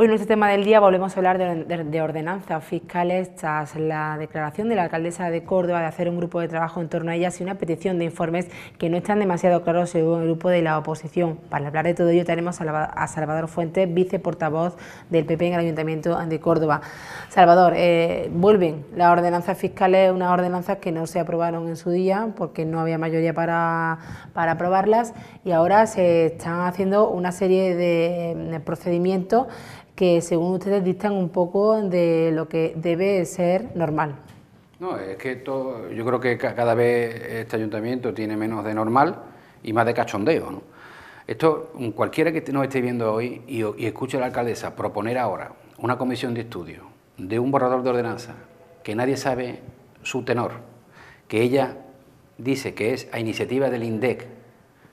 Hoy en nuestro tema del día volvemos a hablar de, ordenanzas fiscales tras la declaración de la alcaldesa de Córdoba de hacer un grupo de trabajo en torno a ellas y una petición de informes que no están demasiado claros según el grupo de la oposición. Para hablar de todo ello tenemos a, Salvador Fuentes, viceportavoz del PP en el Ayuntamiento de Córdoba. Salvador, eh, vuelven las ordenanzas fiscales, unas ordenanzas que no se aprobaron en su día porque no había mayoría para aprobarlas y ahora se están haciendo una serie de procedimientos que según ustedes distan un poco de lo que debe ser normal. No, es que yo creo que cada vez este ayuntamiento tiene menos de normal y más de cachondeo. Esto, cualquiera que nos esté viendo hoy y, y escuche a la alcaldesa proponer ahora una comisión de estudio de un borrador de ordenanza que nadie sabe su tenor, que ella dice que es a iniciativa del INDEC,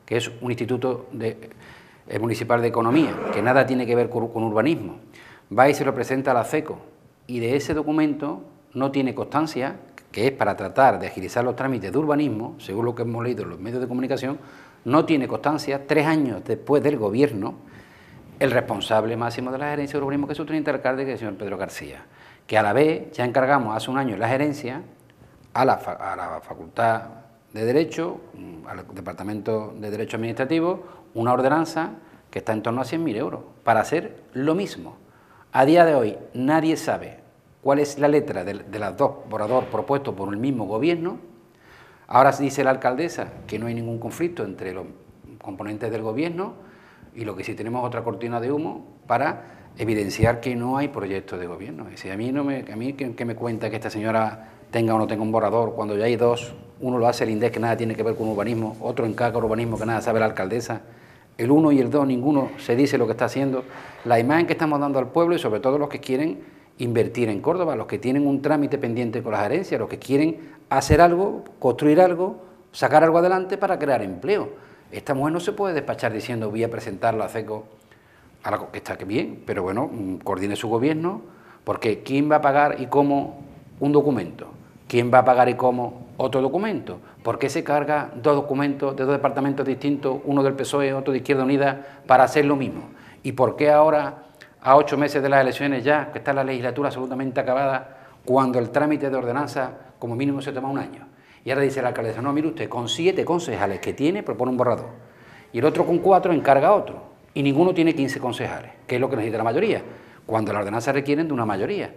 que es un instituto de, el Municipal de Economía, que nada tiene que ver con, urbanismo. Va y se lo presenta a la CECO y de ese documento no tiene constancia, que es para tratar de agilizar los trámites de urbanismo, según lo que hemos leído en los medios de comunicación, no tiene constancia, tres años después del gobierno, el responsable máximo de la gerencia de urbanismo, que es su teniente alcalde, que es el señor Pedro García, que a la vez ya encargamos hace un año la gerencia a la facultad de Derecho, mm, al Departamento de Derecho Administrativo, una ordenanza que está en torno a 100.000 euros para hacer lo mismo. A día de hoy nadie sabe cuál es la letra de, las dos borrador propuestos por el mismo gobierno. Ahora dice la alcaldesa que no hay ningún conflicto entre los componentes del gobierno y lo que sí tenemos otra cortina de humo para evidenciar que no hay proyecto de gobierno. Es decir, a mí, no me, a mí que me cuenta que esta señora tenga o no tenga un borrador, cuando ya hay dos, uno lo hace el INDES que nada tiene que ver con urbanismo, otro encarga urbanismo que nada sabe la alcaldesa, el uno y el dos, ninguno se dice lo que está haciendo, la imagen que estamos dando al pueblo y sobre todo los que quieren invertir en Córdoba, los que tienen un trámite pendiente con las herencias, los que quieren hacer algo, construir algo, sacar algo adelante para crear empleo. Esta mujer no se puede despachar diciendo voy a presentarlo a CECO, a la, que está bien, pero bueno, mm, coordine su gobierno, porque ¿quién va a pagar y cómo un documento? ¿Quién va a pagar y cómo? Otro documento. ¿Por qué se carga dos documentos de dos departamentos distintos, uno del PSOE, y otro de Izquierda Unida, para hacer lo mismo? ¿Y por qué ahora, a ocho meses de las elecciones ya, que está la legislatura absolutamente acabada, cuando el trámite de ordenanza como mínimo se toma un año? Y ahora dice la alcalde: no, mire usted, con siete concejales que tiene, propone un borrador. Y el otro con cuatro encarga otro. Y ninguno tiene quince concejales, que es lo que necesita la mayoría, cuando las ordenanzas requieren de una mayoría.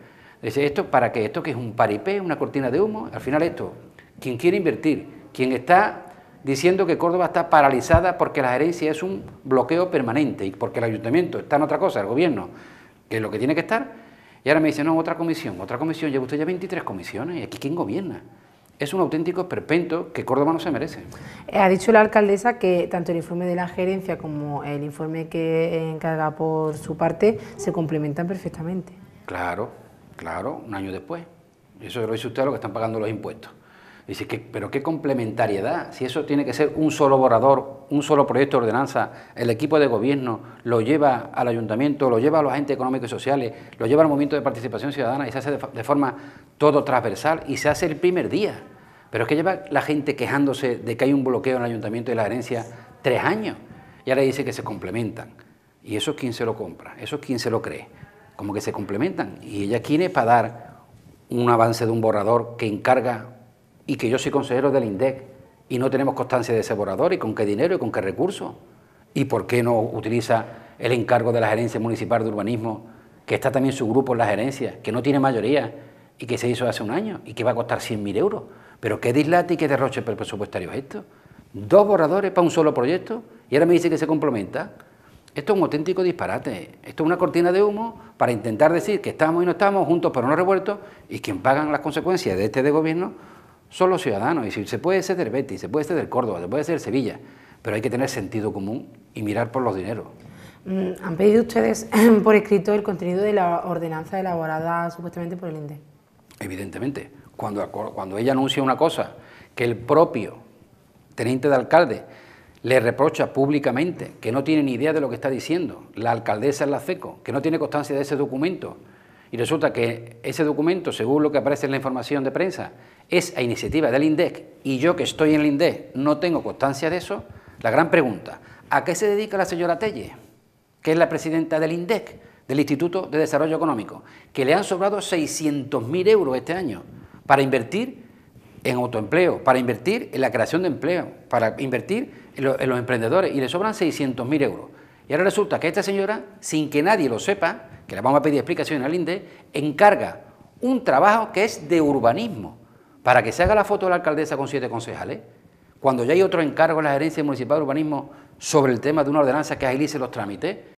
Dice, esto, ¿para qué? ¿Esto que es un paripé, una cortina de humo? Al final esto, quien quiere invertir, quien está diciendo que Córdoba está paralizada porque la gerencia es un bloqueo permanente y porque el ayuntamiento está en otra cosa, el gobierno, que es lo que tiene que estar. Y ahora me dice, no, otra comisión, otra comisión, lleva usted ya 23 comisiones y aquí quién gobierna. Es un auténtico perpento que Córdoba no se merece. Eh, ha dicho la alcaldesa que tanto el informe de la gerencia como el informe que encarga por su parte se complementan perfectamente. Claro, Claro, un año después. Eso lo dice usted a lo que están pagando los impuestos. Dice, que, pero qué complementariedad, si eso tiene que ser un solo borrador, un solo proyecto de ordenanza, el equipo de gobierno lo lleva al ayuntamiento, lo lleva a los agentes económicos y sociales, lo lleva al movimiento de participación ciudadana y se hace de, forma todo transversal y se hace el primer día. Pero es que lleva la gente quejándose de que hay un bloqueo en el ayuntamiento y la herencia tres años y ahora dice que se complementan. Y eso es quien se lo compra, eso es quien se lo cree como que se complementan. Y ella quiere para dar un avance de un borrador que encarga y que yo soy consejero del INDEC y no tenemos constancia de ese borrador y con qué dinero y con qué recursos. ¿Y por qué no utiliza el encargo de la Gerencia Municipal de Urbanismo, que está también su grupo en la gerencia, que no tiene mayoría y que se hizo hace un año y que va a costar 100.000 euros? Pero qué dislate y qué derroche presupuestario es esto. Dos borradores para un solo proyecto y ahora me dice que se complementa. Esto es un auténtico disparate. Esto es una cortina de humo para intentar decir que estamos y no estamos juntos por no revueltos y quien pagan las consecuencias de este de gobierno son los ciudadanos. Y si se puede ser del Betis, se puede ser del Córdoba, se puede ser Sevilla, pero hay que tener sentido común y mirar por los dineros. Mm, Han pedido ustedes por escrito el contenido de la ordenanza elaborada supuestamente por el INDE. Evidentemente. Cuando, cuando ella anuncia una cosa que el propio teniente de alcalde le reprocha públicamente que no tiene ni idea de lo que está diciendo, la alcaldesa en la CECO, que no tiene constancia de ese documento. Y resulta que ese documento, según lo que aparece en la información de prensa, es a iniciativa del INDEC y yo que estoy en el INDEC no tengo constancia de eso. La gran pregunta, ¿a qué se dedica la señora Telle, que es la presidenta del INDEC, del Instituto de Desarrollo Económico, que le han sobrado 600.000 euros este año para invertir en autoempleo, para invertir en la creación de empleo, para invertir en, los emprendedores y le sobran 600 mil euros. Y ahora resulta que esta señora, sin que nadie lo sepa, que le vamos a pedir explicación al INDE, encarga un trabajo que es de urbanismo, para que se haga la foto de la alcaldesa con siete concejales, cuando ya hay otro encargo en la gerencia municipal de urbanismo sobre el tema de una ordenanza que agilice los trámites.